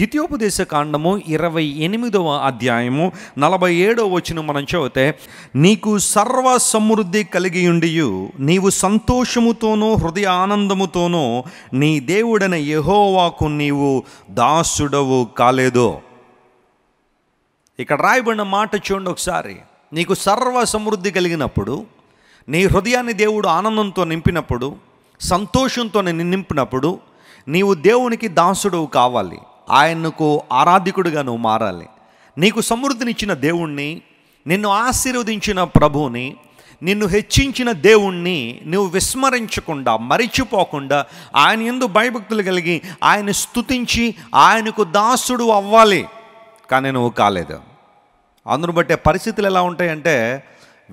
ద్వితీయోపదేశ కాండము ఇరవై ఎనిమిదవ అధ్యాయము నలభై ఏడవ వచ్చిన మనం చదివితే నీకు సర్వ సమృద్ధి కలిగి ఉండియు నీవు సంతోషముతోనూ హృదయ ఆనందముతోనూ నీ దేవుడైన యహోవాకు నీవు దాసుడవు కాలేదో ఇక్కడ రాయబడిన మాట చూడండి ఒకసారి నీకు సర్వ సమృద్ధి కలిగినప్పుడు నీ హృదయాన్ని దేవుడు ఆనందంతో నింపినప్పుడు సంతోషంతో నింపినప్పుడు నీవు దేవునికి దాసుడు కావాలి ఆయనకు ఆరాధికుడిగా నువ్వు మారాలి నీకు సమృద్ధినిచ్చిన దేవుణ్ణి నిన్ను ఆశీర్వదించిన ప్రభువుని నిన్ను హెచ్చించిన దేవుణ్ణి నువ్వు విస్మరించకుండా మరిచిపోకుండా ఆయన ఎందు భయభక్తులు కలిగి ఆయన స్థుతించి ఆయనకు దాసుడు అవ్వాలి కానీ నువ్వు కాలేదు అందును బట్టే పరిస్థితులు ఎలా ఉంటాయంటే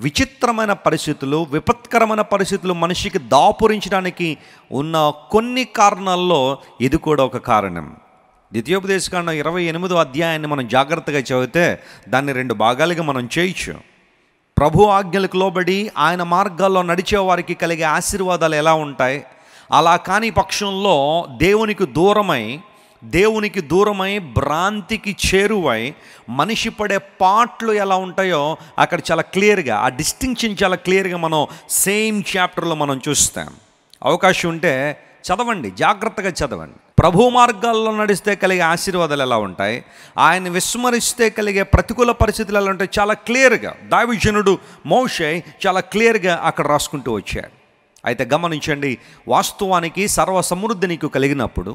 విచిత్రమైన పరిస్థితులు విపత్కరమైన పరిస్థితులు మనిషికి దాపురించడానికి ఉన్న కొన్ని కారణాల్లో ఇది కూడా ఒక కారణం ద్వితీయోపదేశకాండం ఇరవై ఎనిమిదో అధ్యాయాన్ని మనం జాగ్రత్తగా చదివితే దాన్ని రెండు భాగాలుగా మనం చేయొచ్చు ప్రభు ఆజ్ఞలకు లోబడి ఆయన మార్గాల్లో నడిచే వారికి కలిగే ఆశీర్వాదాలు ఎలా ఉంటాయి అలా కాని పక్షంలో దేవునికి దూరమై దేవునికి దూరమై భ్రాంతికి చేరువై మనిషి పడే పాటలు ఎలా ఉంటాయో అక్కడ చాలా క్లియర్గా ఆ డిస్టింక్షన్ చాలా క్లియర్గా మనం సేమ్ చాప్టర్లో మనం చూస్తాం అవకాశం ఉంటే చదవండి జాగ్రత్తగా చదవండి ప్రభు మార్గాల్లో నడిస్తే కలిగే ఆశీర్వాదాలు ఎలా ఉంటాయి ఆయన విస్మరిస్తే కలిగే ప్రతికూల పరిస్థితులు ఎలా ఉంటాయి చాలా క్లియర్గా దావిజనుడు మోషే చాలా క్లియర్గా అక్కడ రాసుకుంటూ వచ్చాడు అయితే గమనించండి వాస్తవానికి సర్వ సమృద్ధి నీకు కలిగినప్పుడు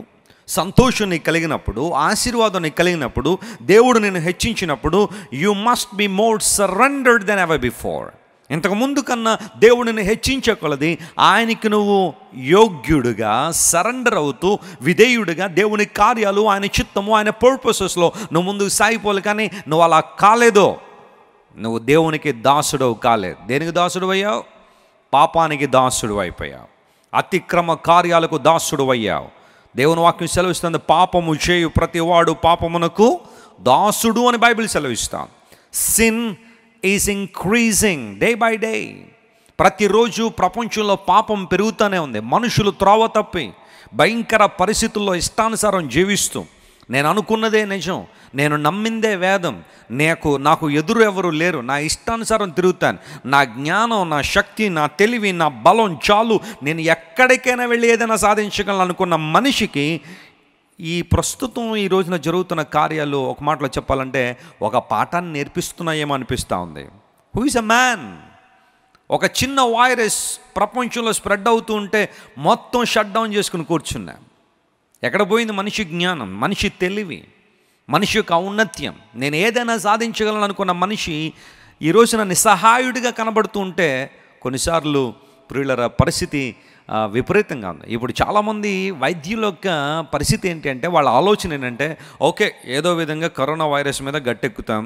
సంతోషం నీకు కలిగినప్పుడు ఆశీర్వాదం నీకు కలిగినప్పుడు దేవుడు నేను హెచ్చించినప్పుడు you must be more surrendered then ever before ఇంతకుముందు కన్నా దేవుడిని హెచ్చించే కొలది ఆయనకి నువ్వు యోగ్యుడుగా సరెండర్ అవుతూ విధేయుడిగా దేవుని కార్యాలు ఆయన చిత్తము ఆయన పర్పసెస్లో నువ్వు ముందుకు సాగిపోలే కానీ నువ్వు అలా కాలేదో నువ్వు దేవునికి దాసుడవు కాలేదు దేనికి దాసుడు అయ్యావు పాపానికి దాసుడు అయిపోయావు అతిక్రమ కార్యాలకు దాసుడు అయ్యావు దేవుని వాక్యం సెలవిస్తుంది పాపము చేయు ప్రతివాడు పాపమునకు దాసుడు అని బైబిల్ సెలవిస్తాం sin is increasing day by day ప్రతిరోజు ప్రపంచంలో పాపం పెరుగుతూనే ఉంది మనుషులు త్రోవ తప్పి భయంకర పరిస్థితుల్లో ఇష్టానుసారం జీవిస్తూ నేను అనుకున్నదే నిజం నేను నమ్మిందే వేదం నాకు నాకు ఎదురు ఎవరు లేరు నా ఇష్టానుసారం తిరుగుతాను నా జ్ఞానం నా శక్తి నా తెలివి నా బలం చాలు నేను ఎక్కడికైనా వెళ్ళి ఏదైనా సాధించగలను అనుకున్న మనిషికి ఈ ప్రస్తుతం ఈ రోజున జరుగుతున్న కార్యాలు ఒక మాటలో చెప్పాలంటే ఒక పాఠాన్ని నేర్పిస్తున్నాయేమో అనిపిస్తూ ఉంది హూ ఇస్ అ మ్యాన్ ఒక చిన్న వైరస్ ప్రపంచంలో స్ప్రెడ్ అవుతూ ఉంటే మొత్తం షట్ డౌన్ చేసుకుని కూర్చున్నా ఎక్కడ పోయింది మనిషి జ్ఞానం మనిషి తెలివి మనిషి యొక్క ఔన్నత్యం నేను ఏదైనా సాధించగలను అనుకున్న మనిషి ఈ రోజున నిస్సహాయుడిగా కనబడుతూ ఉంటే కొన్నిసార్లు ప్రియులర పరిస్థితి విపరీతంగా ఉంది ఇప్పుడు చాలామంది వైద్యుల యొక్క పరిస్థితి ఏంటంటే వాళ్ళ ఆలోచన ఏంటంటే ఓకే ఏదో విధంగా కరోనా వైరస్ మీద గట్టెక్కుతాం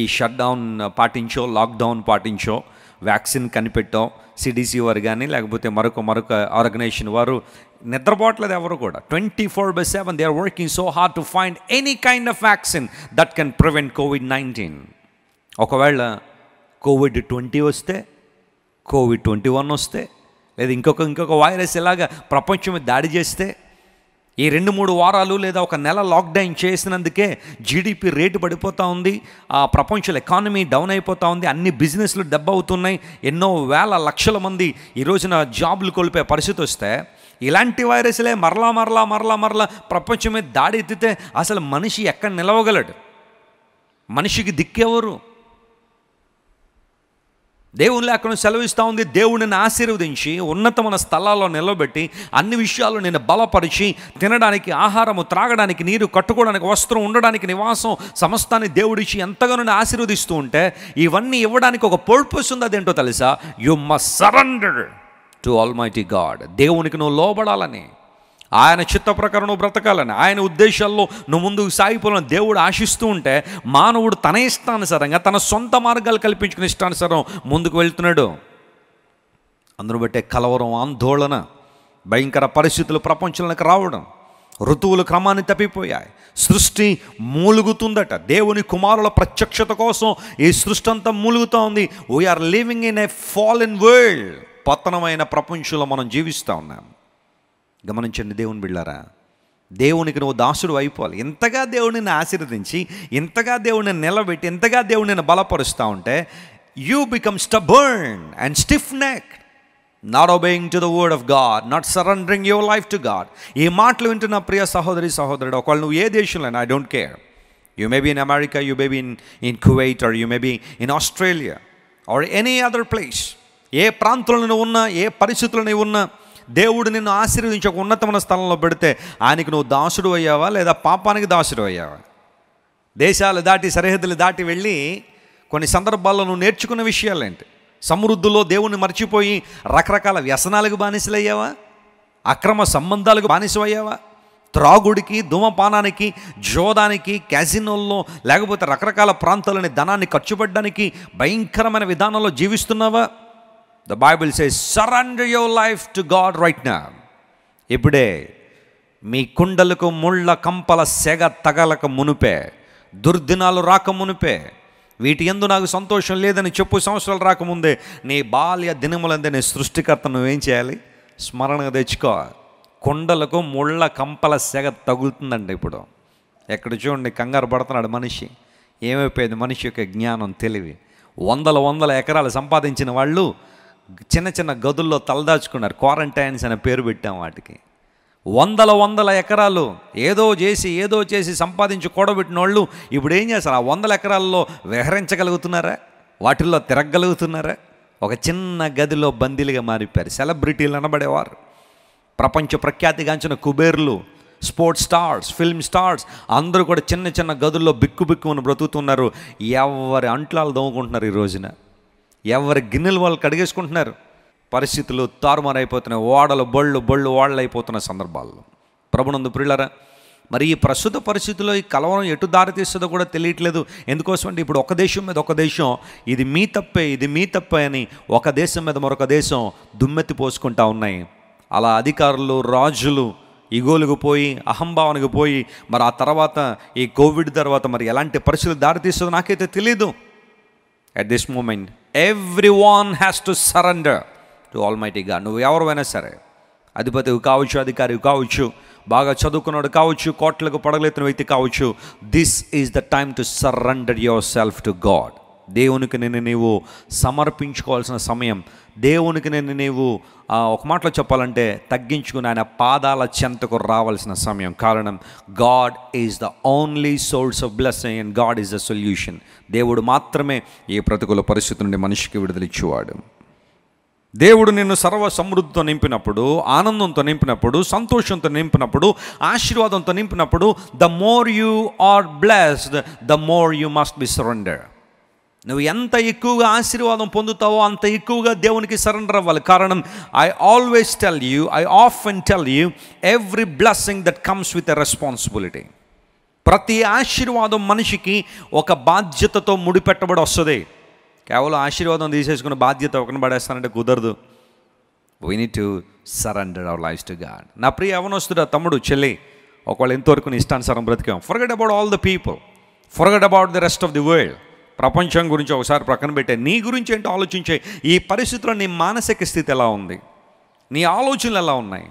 ఈ షట్ డౌన్ పాటించో లాక్డౌన్ పాటించో వ్యాక్సిన్ కనిపెట్టాం సిడిసి వారు కానీ లేకపోతే మరొక మరొక ఆర్గనైజేషన్ వారు నిద్రపోవట్లేదు ఎవరు కూడా twenty four by seven they are working so hard to find any kind of vaccine that can prevent COVID nineteen ఒకవేళ కోవిడ్ ట్వంటీ వస్తే కోవిడ్ ట్వంటీ వన్ వస్తే లేదా ఇంకొక ఇంకొక వైరస్ ఇలాగ ప్రపంచం దాడి చేస్తే ఈ రెండు మూడు వారాలు లేదా ఒక నెల లాక్డౌన్ చేసినందుకే జీడిపి రేటు పడిపోతూ ఉంది ఆ ప్రపంచం ఎకానమీ డౌన్ అయిపోతూ ఉంది అన్ని బిజినెస్లు డబ్బు అవుతున్నాయి ఎన్నో వేల లక్షల మంది ఈ రోజున జాబులు కోల్పోయే పరిస్థితి వస్తే ఇలాంటి వైరస్లే మరలా మరలా మరలా మరలా ప్రపంచమే దాడి ఎత్తితే అసలు మనిషి ఎక్కడ నిలవగలడు మనిషికి దిక్కెవరు దేవుని లేఖను సెలవిస్తూ ఉంది దేవుడిని ఆశీర్వదించి ఉన్నతమైన స్థలాల్లో నిలబెట్టి అన్ని విషయాలు నేను బలపరిచి తినడానికి ఆహారము త్రాగడానికి నీరు కట్టుకోవడానికి వస్త్రం ఉండడానికి నివాసం సమస్తాన్ని దేవుడిచ్చి ఎంతగానో నేను ఆశీర్వదిస్తూ ఉంటే ఇవన్నీ ఇవ్వడానికి ఒక పర్పస్ ఉంది అదేంటో తెలుసా you must surrender to almighty God దేవునికి నువ్వు లోబడాలని ఆయన చిత్త ప్రకారం నువ్వు బ్రతకాలని ఆయన ఉద్దేశాల్లో నువ్వు ముందుకు సాగిపోవాలని దేవుడు ఆశిస్తూ ఉంటే మానవుడు తన ఇష్టానుసారంగా తన సొంత మార్గాలు కల్పించుకుని ఇష్టానుసారం ముందుకు వెళ్తున్నాడు అందును బట్టే కలవరం ఆందోళన భయంకర పరిస్థితులు ప్రపంచంలోకి రావడం ఋతువులు క్రమాన్ని తప్పిపోయాయి సృష్టి మూలుగుతుందట దేవుని కుమారుల ప్రత్యక్షత కోసం ఈ సృష్టి అంతా మూలుగుతూ ఉంది we are living in a fallen world పతనమైన ప్రపంచంలో మనం జీవిస్తూ ఉన్నాము గమనించండి దేవుని బిళ్ళారా దేవునికి నువ్వు దాసుడు అయిపోవాలి ఎంతగా దేవుడిని ఆశీర్వదించి ఎంతగా దేవుడిని నిలబెట్టి ఎంతగా దేవుడిని బలపరుస్తూ ఉంటే you become stubborn and stiff neck not obeying to the word of God not surrendering your life to God ఈ మాటలు వింటున్న ప్రియ సహోదరి సహోదరుడు ఒకవేళ నువ్వు ఏ దేశంలో I don't care you may be in America you may be in in Kuwait or you may be in Australia or any other place ఏ ప్రాంతంలో ఉన్నా ఏ పరిస్థితులు ఉన్నా దేవుడు నిన్ను ఆశీర్వదించి ఒక ఉన్నతమైన స్థలంలో పెడితే ఆయనకి నువ్వు దాసుడు అయ్యావా లేదా పాపానికి దాసుడు అయ్యావా దేశాలు దాటి సరిహద్దులు దాటి వెళ్ళి కొన్ని సందర్భాల్లో నువ్వు నేర్చుకున్న విషయాలేంటి సమృద్ధిలో దేవుణ్ణి మర్చిపోయి రకరకాల వ్యసనాలకు బానిసలయ్యావా అక్రమ సంబంధాలకు బానిసమయ్యావా త్రాగుడికి ధూమపానానికి జోదానికి క్యాసినోల్లో లేకపోతే రకరకాల ప్రాంతాలని ధనాన్ని ఖర్చు పెట్టడానికి భయంకరమైన విధానంలో జీవిస్తున్నావా the Bible say surrender your life to God right నా ఇప్పుడే మీ కుండలకు ముళ్ళ కంపల సెగ తగలక మునుపే దుర్దినాలు రాక మునుపే వీటి ఎందు నాకు సంతోషం లేదని చెప్పు సంవత్సరాలు రాకముందే నీ బాల్య దినములందే నీ సృష్టికర్త నువ్వేం చేయాలి స్మరణగా తెచ్చుకో కుండలకు ముళ్ళ కంపల సెగ తగులుతుందండి ఇప్పుడు ఎక్కడ చూడండి కంగారు పడుతున్నాడు మనిషి ఏమైపోయింది మనిషి యొక్క జ్ఞానం తెలివి వందల వందల ఎకరాలు సంపాదించిన వాళ్ళు చిన్న చిన్న గదుల్లో తలదాచుకున్నారు క్వారంటైన్స్ అనే పేరు పెట్టాం వాటికి వందల వందల ఎకరాలు ఏదో చేసి ఏదో చేసి సంపాదించి కూడబెట్టిన వాళ్ళు ఇప్పుడు ఏం చేస్తారు ఆ వందల ఎకరాల్లో విహరించగలుగుతున్నారా వాటిల్లో తిరగగలుగుతున్నారా ఒక చిన్న గదిలో బందీలుగా మారిపోయారు సెలబ్రిటీలు అనబడేవారు ప్రపంచ ప్రఖ్యాతిగాంచిన కుబేర్లు స్పోర్ట్స్ స్టార్స్ ఫిల్మ్ స్టార్స్ అందరూ కూడా చిన్న చిన్న గదుల్లో బిక్కు బిక్కుమని బ్రతుకుతున్నారు ఎవరి అంట్లాలు దోముకుంటున్నారు ఈ రోజున ఎవరి గిన్నెలు వాళ్ళు కడిగేసుకుంటున్నారు పరిస్థితులు తారుమారైపోతున్నాయి ఓడలు బళ్ళు బళ్ళు ఓడలు అయిపోతున్న సందర్భాల్లో ప్రభునందు ప్రిల్లరా మరి ఈ ప్రస్తుత పరిస్థితుల్లో ఈ కలవరం ఎటు దారితీస్తుందో కూడా తెలియట్లేదు ఎందుకోసం అంటే ఇప్పుడు ఒక దేశం మీద ఒక దేశం ఇది మీ తప్పే ఇది మీ తప్పే అని ఒక దేశం మీద మరొక దేశం దుమ్మెత్తి పోసుకుంటా ఉన్నాయి అలా అధికారులు రాజులు ఇగోలుకు పోయి అహంభావనకు పోయి మరి ఆ తర్వాత ఈ కోవిడ్ తర్వాత మరి ఎలాంటి పరిస్థితులు దారితీస్తుందో నాకైతే తెలియదు at this moment everyone has to surrender to almighty god nu evaru vaina sare adipathi kavachu adhikari kavachu baga chadukunadu kavachu kotlaku padagaletina vyakti kavachu this is the time to surrender yourself to god దేవునికి నేను నీవు సమర్పించుకోవాల్సిన సమయం దేవునికి నేను నీవు ఒక మాటలో చెప్పాలంటే తగ్గించుకుని ఆయన పాదాల చెంతకు రావాల్సిన సమయం కారణం God is the only source of blessing and God is the solution దేవుడు మాత్రమే ఈ ప్రతికూల పరిస్థితి నుండి మనిషికి విడుదలిచ్చేవాడు దేవుడు నిన్ను సర్వ సమృద్ధితో నింపినప్పుడు ఆనందంతో నింపినప్పుడు సంతోషంతో నింపినప్పుడు ఆశీర్వాదంతో నింపినప్పుడు the more you are blessed the more you must be surrender నువ్వు ఎంత ఎక్కువగా ఆశీర్వాదం పొందుతావో అంత ఎక్కువగా దేవునికి సరెండర్ అవ్వాలి కారణం I always tell you I ఆఫ్ అండ్ tell you every blessing that comes with a responsibility ప్రతి ఆశీర్వాదం మనిషికి ఒక బాధ్యతతో ముడిపెట్టబడి వస్తుంది కేవలం ఆశీర్వాదం తీసేసుకున్న బాధ్యత ఒకరిని పడేస్తానంటే కుదరదు we need to surrender our life to God నా ప్రియ అవనొస్తుడా తమ్ముడు చెల్లి ఒకవేళ ఇంతవరకు నీ ఇష్టానుసారం బ్రతికాం forget about all the people forget about the rest of the world ప్రపంచం గురించి ఒకసారి ప్రక్కన పెట్టే నీ గురించి ఏంటో ఆలోచించే ఈ పరిస్థితిలో నీ మానసిక స్థితి ఎలా ఉంది నీ ఆలోచనలు ఎలా ఉన్నాయి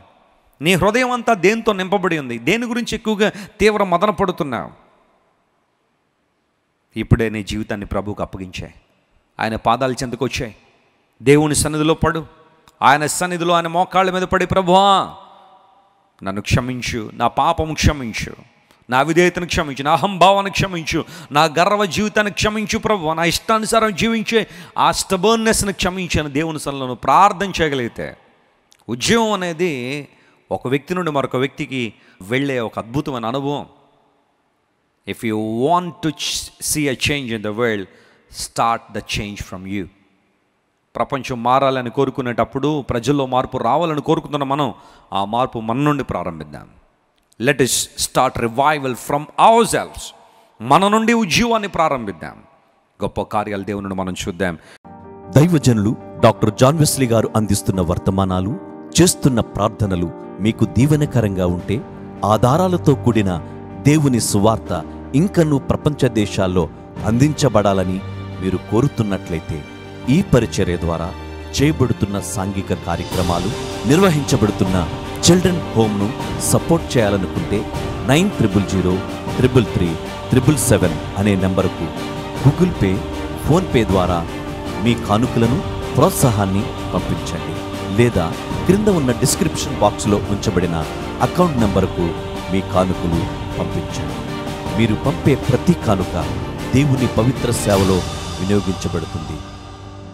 నీ హృదయం అంతా దేనితో నింపబడి ఉంది దేని గురించి ఎక్కువగా తీవ్ర మదన పడుతున్నావు ఇప్పుడే నీ జీవితాన్ని ప్రభువుకు అప్పగించాయి ఆయన పాదాలు చెందుకు వచ్చాయి దేవుని సన్నిధిలో పడు ఆయన సన్నిధిలో ఆయన మోకాళ్ళ మీద పడి ప్రభువా నన్ను క్షమించు నా పాపము క్షమించు నా విధేయతను క్షమించు నా అహంభావాన్ని క్షమించు నా గర్వ జీవితాన్ని క్షమించు ప్రభు నా ఇష్టానుసారం జీవించే ఆ స్టబర్నెస్ని క్షమించాను దేవుని సన్నలను ప్రార్థన చేయగలిగితే ఉద్యమం అనేది ఒక వ్యక్తి నుండి మరొక వ్యక్తికి వెళ్ళే ఒక అద్భుతమైన అనుభవం if you want to see a change in the world start the change from you ప్రపంచం మారాలని కోరుకునేటప్పుడు ప్రజల్లో మార్పు రావాలని కోరుకుంటున్న మనం ఆ మార్పు మన నుండి ప్రారంభిద్దాం let us start revival from our selfs మన నుండి ఉద్యోగాన్ని ప్రారంభిద్దాం గొప్ప కార్యాలు దేవుని మనం చూద్దాం దైవజనులు డాక్టర్ జాన్ వెస్లీ గారు అందిస్తున్న వర్తమానాలు చేస్తున్న ప్రార్థనలు మీకు దీవెనకరంగా ఉంటే ఆధారాలతో కూడిన దేవుని సువార్త ఇంకనూ ప్రపంచ దేశాల్లో అందించబడాలని మీరు కోరుతున్నట్లయితే ఈ పరిచర్య ద్వారా చేయబడుతున్న సాంఘిక కార్యక్రమాలు నిర్వహించబడుతున్న చిల్డ్రన్ హోమ్ను సపోర్ట్ చేయాలనుకుంటే nine triple zero triple three triple seven అనే నెంబరుకు గూగుల్ పే ఫోన్పే ద్వారా మీ కానుకలను ప్రోత్సాహాన్ని పంపించండి లేదా క్రింద ఉన్న డిస్క్రిప్షన్ బాక్స్లో ఉంచబడిన అకౌంట్ నెంబరుకు మీ కానుకలు పంపించండి మీరు పంపే ప్రతి కానుక దేవుని పవిత్ర సేవలో వినియోగించబడుతుంది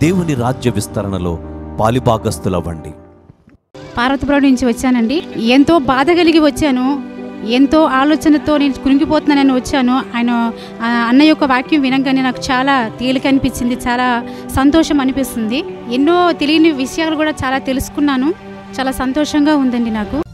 దేవుని రాజ్య విస్తరణలో పాలిభాగస్థులవ్వండి పార్వతీపురం నుంచి వచ్చానండి ఎంతో బాధ కలిగి వచ్చాను ఎంతో ఆలోచనతో నేను కునిగిపోతున్నానని వచ్చాను ఆయన అన్న యొక్క వాక్యం వినంగానే నాకు చాలా తేలిక అనిపించింది చాలా సంతోషం అనిపిస్తుంది ఎన్నో తెలియని విషయాలు కూడా చాలా తెలుసుకున్నాను చాలా సంతోషంగా ఉందండి నాకు